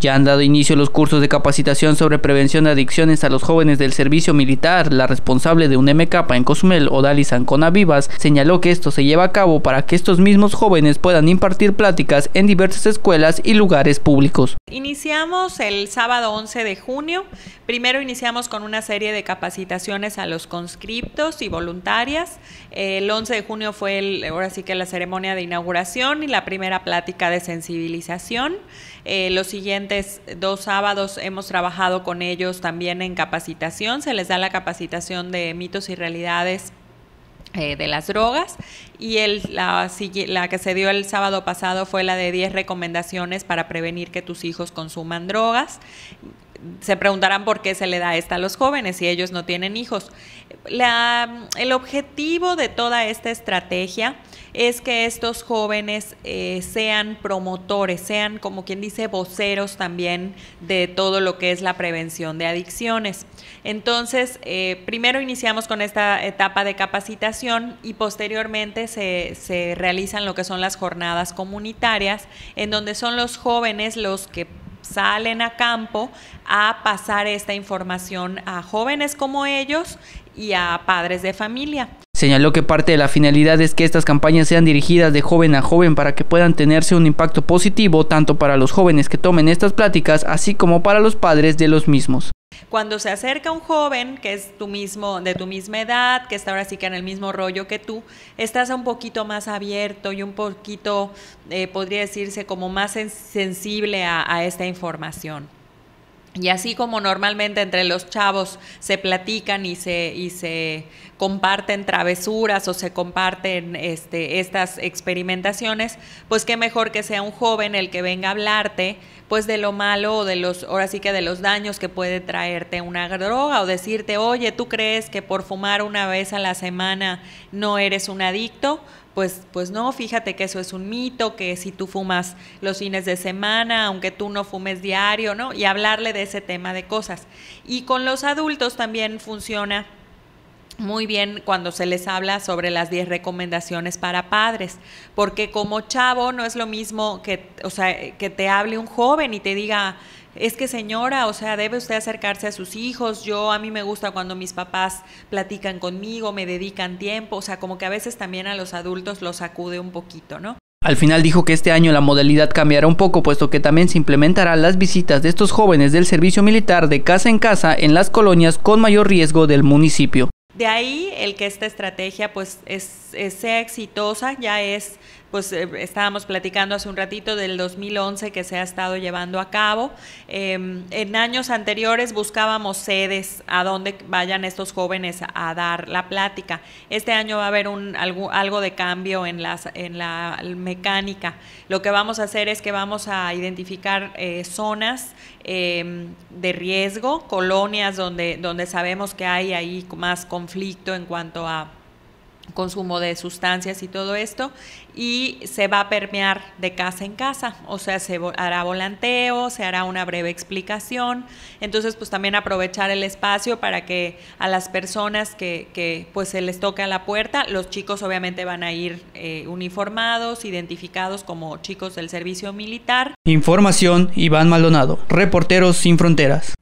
Ya han dado inicio los cursos de capacitación sobre prevención de adicciones a los jóvenes del servicio militar. La responsable de un MK en Cozumel, Odalis Ancona Vivas, señaló que esto se lleva a cabo para que estos mismos jóvenes puedan impartir pláticas en diversas escuelas y lugares públicos. Iniciamos el sábado 11 de junio. Primero iniciamos con una serie de capacitaciones a los conscriptos y voluntarias. El 11 de junio fue ahora sí que la ceremonia de inauguración y la primera plática de sensibilización. Eh, los siguientes dos sábados hemos trabajado con ellos también en capacitación. Se les da la capacitación de mitos y realidades eh, de las drogas y la, la, que se dio el sábado pasado fue la de 10 recomendaciones para prevenir que tus hijos consuman drogas se preguntarán por qué se le da esta a los jóvenes si ellos no tienen hijos. el objetivo de toda esta estrategia es que estos jóvenes eh, sean promotores, sean como quien dice voceros también de todo lo que es la prevención de adicciones. Entonces, eh, primero iniciamos con esta etapa de capacitación y posteriormente se, se realizan lo que son las jornadas comunitarias, en donde son los jóvenes los que salen a campo a pasar esta información a jóvenes como ellos y a padres de familia. Señaló que parte de la finalidad es que estas campañas sean dirigidas de joven a joven para que puedan tenerse un impacto positivo tanto para los jóvenes que tomen estas pláticas así como para los padres de los mismos. Cuando se acerca un joven que es tu mismo, de tu misma edad, que está ahora sí que en el mismo rollo que tú, estás un poquito más abierto y un poquito, eh, podría decirse, como más sensible a esta información. Y así como normalmente entre los chavos se platican y se, y se comparten travesuras o se comparten este, estas experimentaciones, pues qué mejor que sea un joven el que venga a hablarte pues de lo malo o de los, ahora sí que de los daños que puede traerte una droga o decirte, oye, ¿tú crees que por fumar una vez a la semana no eres un adicto? pues, pues no, fíjate que eso es un mito, que si tú fumas los fines de semana, aunque tú no fumes diario, ¿no? Y hablarle de ese tema de cosas. Y con los adultos también funciona muy bien cuando se les habla sobre las 10 recomendaciones para padres, porque como chavo no es lo mismo que, o sea, que te hable un joven y te diga, es que señora, o sea, debe usted acercarse a sus hijos, yo a mí me gusta cuando mis papás platican conmigo, me dedican tiempo, o sea, como que a veces también a los adultos los sacude un poquito, ¿no? Al final dijo que este año la modalidad cambiará un poco, puesto que también se implementarán las visitas de estos jóvenes del servicio militar de casa en casa en las colonias con mayor riesgo del municipio. De ahí el que esta estrategia pues es, sea exitosa, ya es, pues eh, estábamos platicando hace un ratito del 2011 que se ha estado llevando a cabo. Em, en años anteriores buscábamos sedes a donde vayan estos jóvenes a, dar la plática. Este año va a haber un, algo, de cambio en, las, en la mecánica. Lo que vamos a hacer es que vamos a identificar eh, zonas em, de riesgo, colonias donde, donde sabemos que hay ahí más conflicto en cuanto a consumo de sustancias y todo esto, y se va a permear de casa en casa, o sea, se hará volanteo, se hará una breve explicación, entonces pues también aprovechar el espacio para que a las personas que, pues se les toque a la puerta, los chicos obviamente van a ir eh, uniformados, identificados como chicos del servicio militar. Información Iván Maldonado, Reporteros Sin Fronteras.